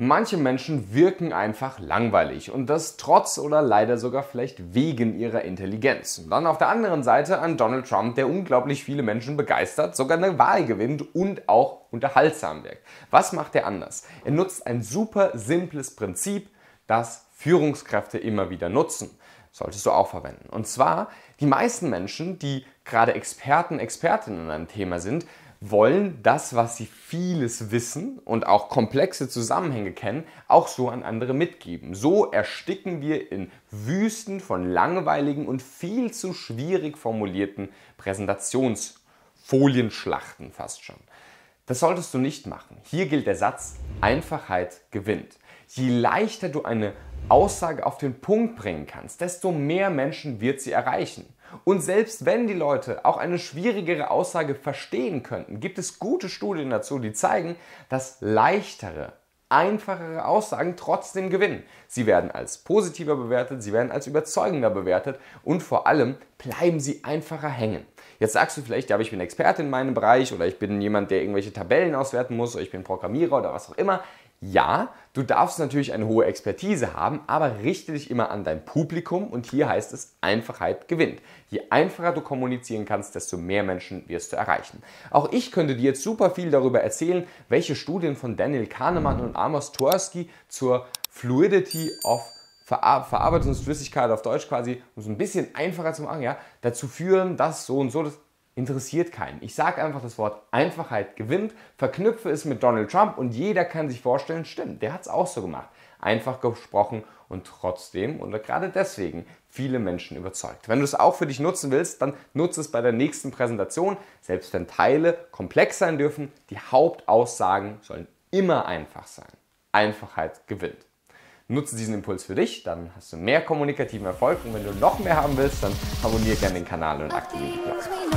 Manche Menschen wirken einfach langweilig und das trotz oder leider sogar vielleicht wegen ihrer Intelligenz. Und Dann auf der anderen Seite an Donald Trump, der unglaublich viele Menschen begeistert, sogar eine Wahl gewinnt und auch unterhaltsam wirkt. Was macht er anders? Er nutzt ein super simples Prinzip, das Führungskräfte immer wieder nutzen. Solltest du auch verwenden. Und zwar, die meisten Menschen, die gerade Experten, Expertinnen in einem Thema sind, wollen das, was sie vieles wissen und auch komplexe Zusammenhänge kennen, auch so an andere mitgeben. So ersticken wir in Wüsten von langweiligen und viel zu schwierig formulierten Präsentationsfolienschlachten fast schon. Das solltest du nicht machen. Hier gilt der Satz, Einfachheit gewinnt. Je leichter du eine Aussage auf den Punkt bringen kannst, desto mehr Menschen wird sie erreichen. Und selbst wenn die Leute auch eine schwierigere Aussage verstehen könnten, gibt es gute Studien dazu, die zeigen, dass leichtere, einfachere Aussagen trotzdem gewinnen. Sie werden als positiver bewertet, sie werden als überzeugender bewertet und vor allem bleiben sie einfacher hängen. Jetzt sagst du vielleicht, ja, ich bin Experte in meinem Bereich oder ich bin jemand, der irgendwelche Tabellen auswerten muss oder ich bin Programmierer oder was auch immer. Ja, du darfst natürlich eine hohe Expertise haben, aber richte dich immer an dein Publikum und hier heißt es, Einfachheit gewinnt. Je einfacher du kommunizieren kannst, desto mehr Menschen wirst du erreichen. Auch ich könnte dir jetzt super viel darüber erzählen, welche Studien von Daniel Kahnemann und Amos Tversky zur Fluidity of Verar Verarbeitungsflüssigkeit auf Deutsch quasi, um es ein bisschen einfacher zu machen, ja, dazu führen, dass so und so, das interessiert keinen. Ich sage einfach das Wort Einfachheit gewinnt, verknüpfe es mit Donald Trump und jeder kann sich vorstellen, stimmt, der hat es auch so gemacht. Einfach gesprochen und trotzdem oder gerade deswegen viele Menschen überzeugt. Wenn du es auch für dich nutzen willst, dann nutze es bei der nächsten Präsentation. Selbst wenn Teile komplex sein dürfen, die Hauptaussagen sollen immer einfach sein. Einfachheit gewinnt. Nutze diesen Impuls für dich, dann hast du mehr kommunikativen Erfolg und wenn du noch mehr haben willst, dann abonniere gerne den Kanal und aktiviere die Glocke.